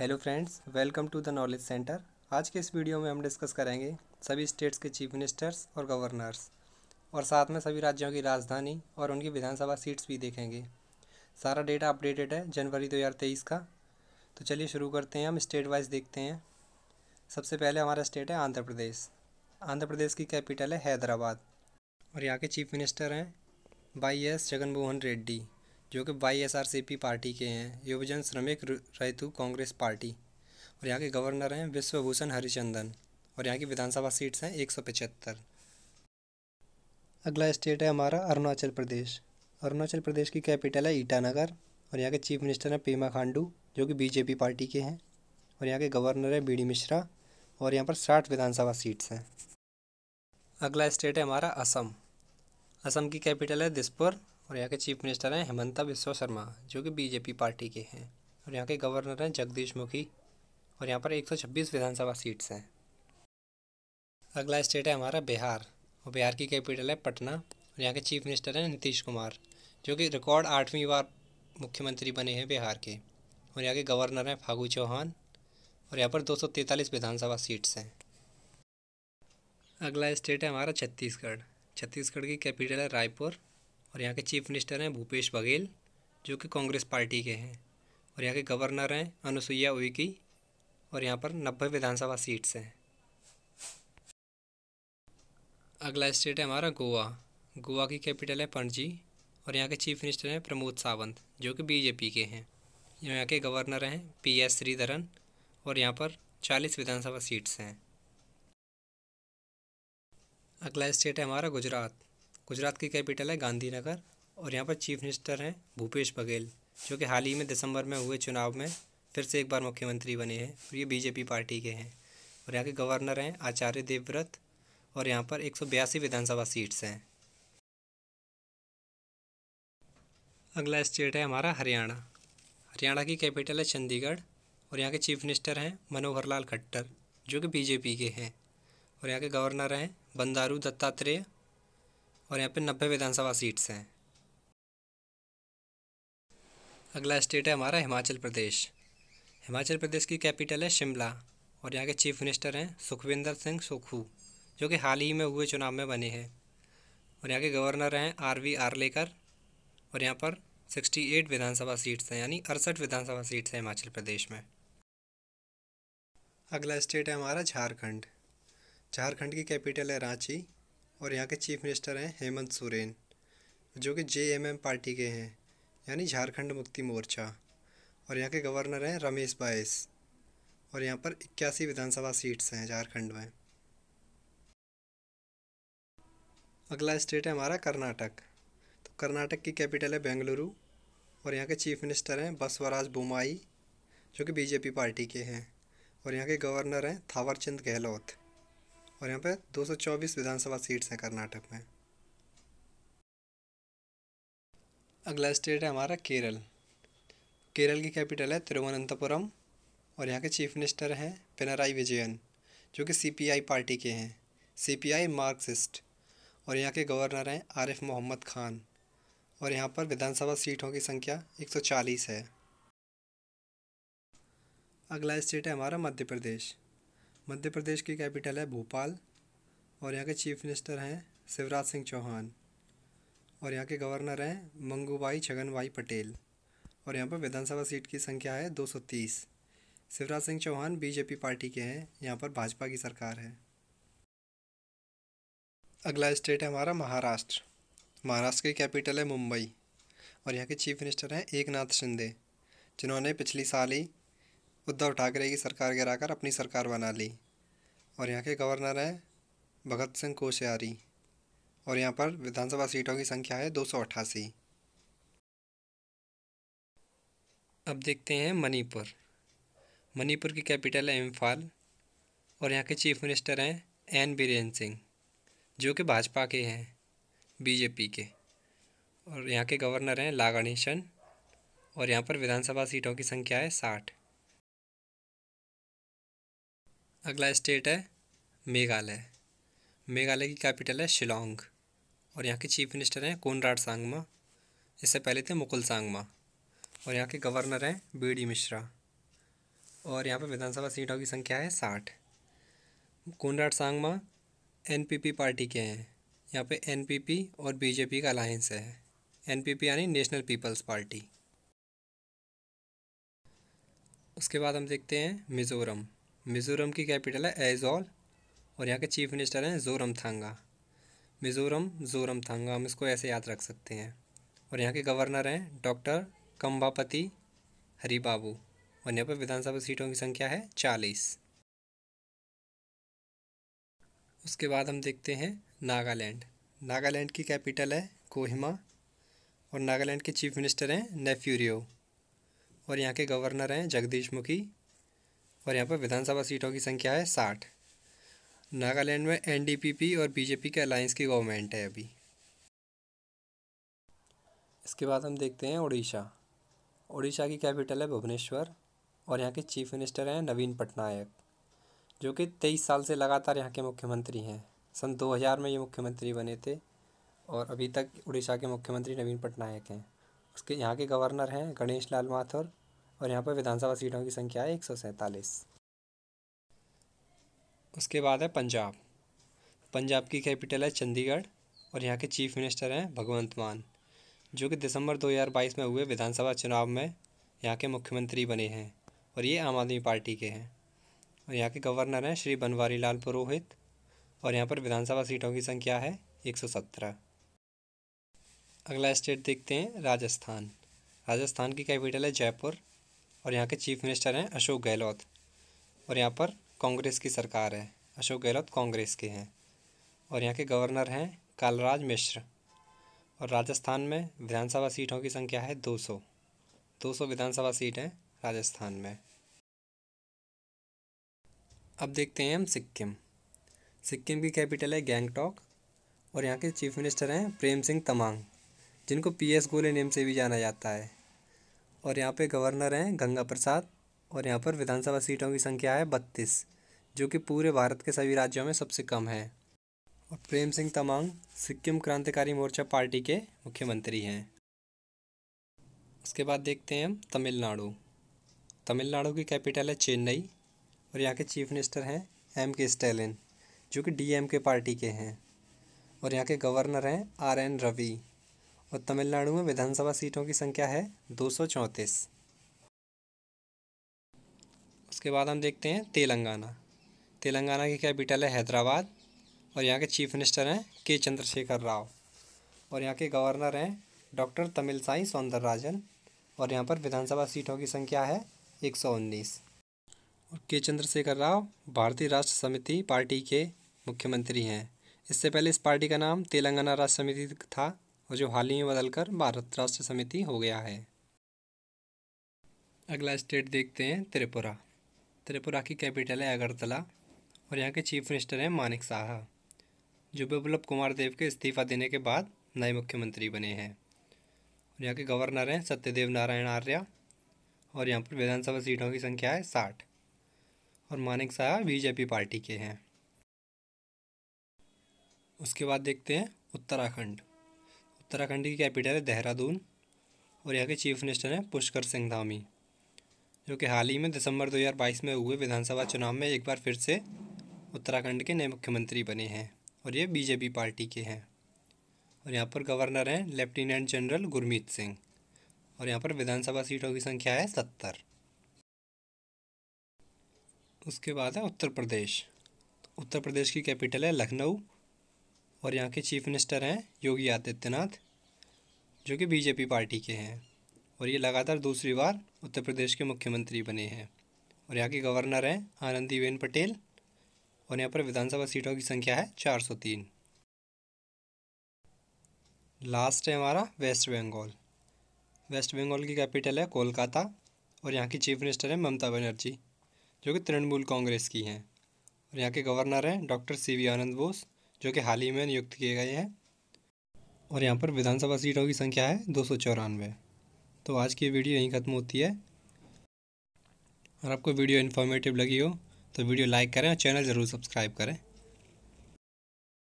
hello friends welcome to the knowledge centre आज के इस वीडियो में हम डिस्कस करेंगे सभी स्टेट्स के चीफ मिनिस्टर्स और गवर्नर्स और साथ में सभी राज्यों की राजधानी और उनकी विधानसभा सीट्स भी देखेंगे सारा डेटा अपडेटेड है जनवरी दो हज़ार तेईस का तो चलिए शुरू करते हैं हम स्टेट वाइज देखते हैं सबसे पहले हमारा स्टेट है आंध्र प्रदेश आंध्र प्रदेश की कैपिटल है हैदराबाद और यहाँ के चीफ मिनिस्टर हैं बाई एस जगनमोहन रेड्डी जो कि वाई पार्टी के हैं युवजन श्रमिक रेतु कांग्रेस पार्टी और यहाँ के गवर्नर हैं विश्वभूषण हरिचंदन और यहाँ की विधानसभा सीट्स हैं एक सौ पचहत्तर अगला स्टेट है हमारा अरुणाचल प्रदेश अरुणाचल प्रदेश की कैपिटल है ईटानगर और यहाँ के चीफ मिनिस्टर हैं पेमा खांडू जो कि बीजेपी पार्टी के हैं और यहाँ के गवर्नर है बी डी मिश्रा और यहाँ पर साठ विधानसभा सीट्स हैं अगला स्टेट है हमारा असम असम की कैपिटल है दिसपुर और यहाँ के चीफ मिनिस्टर हैं हेमंता विश्व शर्मा जो कि बीजेपी पार्टी के हैं और यहाँ के गवर्नर हैं जगदीश मुखी और यहाँ पर 126 विधानसभा सीट्स हैं अगला स्टेट है हमारा बिहार और बिहार की कैपिटल है पटना और यहाँ के चीफ मिनिस्टर हैं नीतीश कुमार जो कि रिकॉर्ड आठवीं बार मुख्यमंत्री बने हैं बिहार के और यहाँ के गवर्नर हैं फागू चौहान और यहाँ पर दो विधानसभा सीट्स हैं अगला स्टेट है हमारा छत्तीसगढ़ छत्तीसगढ़ की कैपिटल है रायपुर और यहाँ के चीफ मिनिस्टर हैं भूपेश बघेल जो कि कांग्रेस पार्टी के हैं और यहाँ के गवर्नर हैं अनुसुईया उइकी और यहाँ पर नब्बे विधानसभा सीट्स हैं अगला स्टेट है हमारा गोवा गोवा की कैपिटल है पणजी और यहाँ के चीफ मिनिस्टर हैं प्रमोद सावंत जो कि बीजेपी के हैं यहाँ के गवर्नर हैं पी एस श्रीधरन और यहाँ पर चालीस विधानसभा सीट्स हैं अगला स्टेट है हमारा गुजरात गुजरात की कैपिटल है गांधीनगर और यहाँ पर चीफ मिनिस्टर हैं भूपेश बघेल जो कि हाल ही में दिसंबर में हुए चुनाव में फिर से एक बार मुख्यमंत्री बने हैं और ये बीजेपी पार्टी के हैं और यहाँ के गवर्नर हैं आचार्य देवव्रत और यहाँ पर एक विधानसभा सीट्स हैं अगला स्टेट है हमारा हरियाणा हरियाणा की कैपिटल है चंडीगढ़ और यहाँ के चीफ मिनिस्टर हैं मनोहर लाल खट्टर जो कि बीजेपी के हैं और यहाँ के गवर्नर हैं बंदारू दत्तात्रेय और यहाँ पे नब्बे विधानसभा सीट्स हैं अगला स्टेट है हमारा हिमाचल प्रदेश हिमाचल प्रदेश की कैपिटल है शिमला और यहाँ के चीफ मिनिस्टर हैं सुखविंदर सिंह सुखू जो कि हाल ही में हुए चुनाव में बने हैं और यहाँ के गवर्नर हैं आर वी आरलेकर और यहाँ पर सिक्सटी एट विधानसभा सीट्स हैं यानी अड़सठ विधानसभा सीट्स हैं हिमाचल प्रदेश में अगला स्टेट है हमारा झारखंड झारखंड की कैपिटल है रांची और यहाँ के चीफ मिनिस्टर हैं हेमंत सोरेन जो कि जे एम एम पार्टी के हैं यानी झारखंड मुक्ति मोर्चा और यहाँ के गवर्नर हैं रमेश बायस और यहाँ पर इक्यासी विधानसभा सीट्स हैं झारखंड में अगला स्टेट है हमारा कर्नाटक तो कर्नाटक की कैपिटल है बेंगलुरु और यहाँ के चीफ मिनिस्टर हैं बसवराज बुमाई जो कि बीजेपी पार्टी के हैं और यहाँ के गवर्नर हैं थावरचंद गहलोत और यहाँ पे 224 विधानसभा सीट्स हैं कर्नाटक में अगला स्टेट है हमारा केरल केरल की कैपिटल है तिरुवनंतपुरम और यहाँ के चीफ मिनिस्टर हैं पिनराई विजयन जो कि सीपीआई पार्टी के हैं सीपीआई मार्क्सिस्ट और यहाँ के गवर्नर हैं आरिफ मोहम्मद खान और यहाँ पर विधानसभा सीटों की संख्या 140 है अगला स्टेट है हमारा मध्य प्रदेश मध्य प्रदेश की कैपिटल है भोपाल और यहाँ के चीफ मिनिस्टर हैं शिवराज सिंह चौहान और यहाँ के गवर्नर हैं छगन छगनभाई पटेल और यहाँ पर विधानसभा सीट की संख्या है 230 शिवराज सिंह चौहान बीजेपी पार्टी के हैं यहाँ पर भाजपा की सरकार है अगला स्टेट है हमारा महाराष्ट्र महाराष्ट्र की कैपिटल है मुंबई और यहाँ के चीफ मिनिस्टर हैं एक नाथ शिंदे जिन्होंने पिछली साल ही उद्धव ठाकरे की सरकार गिराकर अपनी सरकार बना ली और यहाँ के गवर्नर हैं भगत सिंह कोश्यारी और यहाँ पर विधानसभा सीटों की संख्या है दो अब देखते हैं मणिपुर मणिपुर की कैपिटल है इम्फाल और यहाँ के चीफ मिनिस्टर हैं एन बीरेन सिंह जो कि भाजपा के हैं बीजेपी के और यहाँ के गवर्नर हैं लागणेशन और यहाँ पर विधानसभा सीटों की संख्या है साठ अगला स्टेट है मेघालय मेघालय की कैपिटल है शिलोंग और यहाँ के चीफ मिनिस्टर हैं कोनराड सांगमा इससे पहले थे मुकुल सांगमा और यहाँ के गवर्नर हैं बी डी मिश्रा और यहाँ पर विधानसभा सीटों की संख्या है साठ कोनराड सांगमा एनपीपी पार्टी के हैं यहाँ पे एनपीपी और बीजेपी का अलायंस है एनपीपी यानी नेशनल पीपल्स पार्टी उसके बाद हम देखते हैं मिज़ोरम मिज़ोरम की कैपिटल है एजॉल और यहाँ के चीफ मिनिस्टर हैं जोरम थांगा मिज़ोरम जोरम थांगा हम इसको ऐसे याद रख सकते हैं और यहाँ के गवर्नर हैं डॉक्टर कम्बापति हरिबाबू और यहाँ पर विधानसभा सीटों की संख्या है चालीस उसके बाद हम देखते हैं नागालैंड नागालैंड की कैपिटल है कोहिमा और नागालैंड के चीफ मिनिस्टर हैं नेफ्यूरियो और यहाँ के गवर्नर हैं जगदीश मुखी और यहाँ पर विधानसभा सीटों की संख्या है साठ नागालैंड में एनडीपीपी और बीजेपी के अलायंस की गवर्नमेंट है अभी इसके बाद हम देखते हैं उड़ीसा उड़ीसा की कैपिटल है भुवनेश्वर और यहाँ के चीफ मिनिस्टर हैं नवीन पटनायक जो कि तेईस साल से लगातार यहाँ के मुख्यमंत्री हैं सन 2000 में ये मुख्यमंत्री बने थे और अभी तक उड़ीसा के मुख्यमंत्री नवीन पटनायक हैं उसके यहाँ के गवर्नर हैं गणेश लाल माथुर और यहाँ पर विधानसभा सीटों की संख्या है एक सौ सैंतालीस उसके बाद है पंजाब पंजाब की कैपिटल है चंडीगढ़ और यहाँ के चीफ मिनिस्टर हैं भगवंत मान जो कि दिसंबर 2022 में हुए विधानसभा चुनाव में यहाँ के मुख्यमंत्री बने हैं और ये आम आदमी पार्टी के हैं और यहाँ के गवर्नर हैं श्री बनवारी लाल पुरोहित और यहाँ पर विधानसभा सीटों की संख्या है 117 अगला स्टेट देखते हैं राजस्थान राजस्थान की कैपिटल है जयपुर और यहाँ के चीफ मिनिस्टर हैं अशोक गहलोत और यहाँ पर कांग्रेस की सरकार है अशोक गहलोत कांग्रेस के हैं और यहाँ के गवर्नर हैं कालराज मिश्र और राजस्थान में विधानसभा सीटों की संख्या है 200 200 विधानसभा सीट हैं राजस्थान में अब देखते हैं हम सिक्किम सिक्किम की कैपिटल है गैंगटॉक और यहाँ के चीफ मिनिस्टर हैं प्रेम सिंह तमांग जिनको पीएस गोले नेम से भी जाना जाता है और यहाँ पे गवर्नर हैं गंगा प्रसाद और यहाँ पर विधानसभा सीटों की संख्या है बत्तीस जो कि पूरे भारत के सभी राज्यों में सबसे कम है और प्रेम सिंह तमांग सिक्किम क्रांतिकारी मोर्चा पार्टी के मुख्यमंत्री हैं उसके बाद देखते हैं हम तमिलनाडु तमिलनाडु की कैपिटल है चेन्नई और यहाँ के चीफ मिनिस्टर हैं एम के स्टैलिन जो कि डी एम के पार्टी के हैं और यहाँ के गवर्नर हैं आर एन रवि और तमिलनाडु में विधानसभा सीटों की संख्या है दो उसके बाद हम देखते हैं तेलंगाना तेलंगाना की कैपिटल है हैदराबाद और यहाँ के चीफ मिनिस्टर हैं के चंद्रशेखर राव और यहाँ के गवर्नर हैं डॉक्टर तमिल साई सौंदरराजन और यहाँ पर विधानसभा सीटों की संख्या है 119 और के चंद्रशेखर राव भारतीय राष्ट्र समिति पार्टी के मुख्यमंत्री हैं इससे पहले इस पार्टी का नाम तेलंगाना राष्ट्र समिति था और जो हाल ही में बदलकर भारत राष्ट्र समिति हो गया है अगला स्टेट देखते हैं त्रिपुरा त्रिपुरा की कैपिटल है अगरतला और यहाँ के चीफ मिनिस्टर हैं मानिक साह जो बिप्लब कुमार देव के इस्तीफा देने के बाद नए मुख्यमंत्री बने हैं और यहाँ के गवर्नर हैं सत्यदेव नारायण आर्या और यहाँ पर विधानसभा सीटों की संख्या है साठ और मानिक साह बीजेपी पार्टी के हैं उसके बाद देखते हैं उत्तराखंड उत्तराखंड की कैपिटल है देहरादून और यहाँ के चीफ मिनिस्टर हैं पुष्कर सिंह धामी जो कि हाल ही में दिसंबर 2022 में हुए विधानसभा चुनाव में एक बार फिर से उत्तराखंड के नए मुख्यमंत्री बने हैं और ये बीजेपी पार्टी के हैं और यहाँ पर गवर्नर हैं लेफ्टिनेंट जनरल गुरमीत सिंह और यहाँ पर विधानसभा सीटों की संख्या है सत्तर उसके बाद है उत्तर प्रदेश उत्तर प्रदेश की कैपिटल है लखनऊ और यहाँ के चीफ मिनिस्टर हैं योगी आदित्यनाथ जो कि बीजेपी पार्टी के हैं और ये लगातार दूसरी बार उत्तर प्रदेश के मुख्यमंत्री बने हैं और यहाँ के गवर्नर हैं आनंदीबेन पटेल और यहाँ पर विधानसभा सीटों की संख्या है 403 लास्ट है हमारा वेस्ट बंगाल वेस्ट बंगाल की कैपिटल है कोलकाता और यहाँ की चीफ मिनिस्टर है ममता बनर्जी जो कि तृणमूल कांग्रेस की हैं और यहाँ के गवर्नर हैं doctor C V Anand Bose जो कि हाल ही में नियुक्त किए गए हैं और यहाँ पर विधानसभा सीटों की संख्या है दो तो आज की वीडियो यहीं ख़त्म होती है और आपको वीडियो इन्फॉर्मेटिव लगी हो तो वीडियो लाइक करें और चैनल ज़रूर सब्सक्राइब करें